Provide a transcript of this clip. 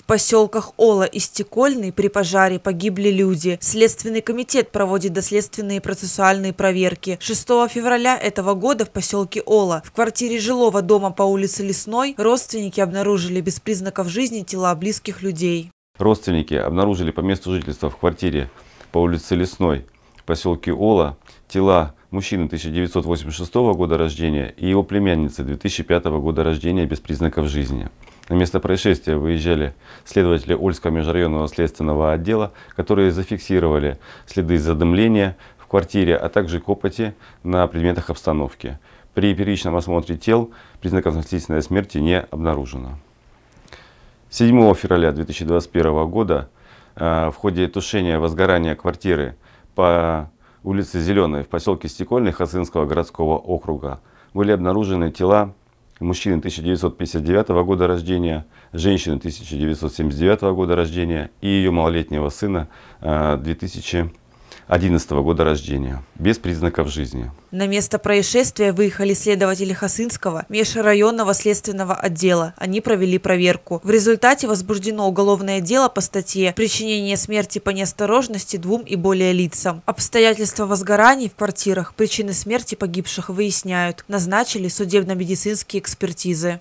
В поселках Ола и Стекольный при пожаре погибли люди. Следственный комитет проводит доследственные процессуальные проверки. 6 февраля этого года в поселке Ола в квартире жилого дома по улице Лесной родственники обнаружили без признаков жизни тела близких людей. Родственники обнаружили по месту жительства в квартире по улице Лесной в поселке Ола тела мужчины 1986 года рождения и его племянницы 2005 года рождения без признаков жизни. На место происшествия выезжали следователи Ульского межрайонного следственного отдела, которые зафиксировали следы задымления в квартире, а также копоти на предметах обстановки. При первичном осмотре тел признаков насильственной смерти не обнаружено. 7 февраля 2021 года а, в ходе тушения возгорания квартиры по улице Зеленой в поселке Стекольный Хасынского городского округа были обнаружены тела мужчины 1959 года рождения, женщины 1979 года рождения и ее малолетнего сына 2000 э, 11 года рождения, без признаков жизни. На место происшествия выехали следователи Хасынского межрайонного следственного отдела. Они провели проверку. В результате возбуждено уголовное дело по статье «Причинение смерти по неосторожности двум и более лицам». Обстоятельства возгораний в квартирах, причины смерти погибших выясняют. Назначили судебно-медицинские экспертизы.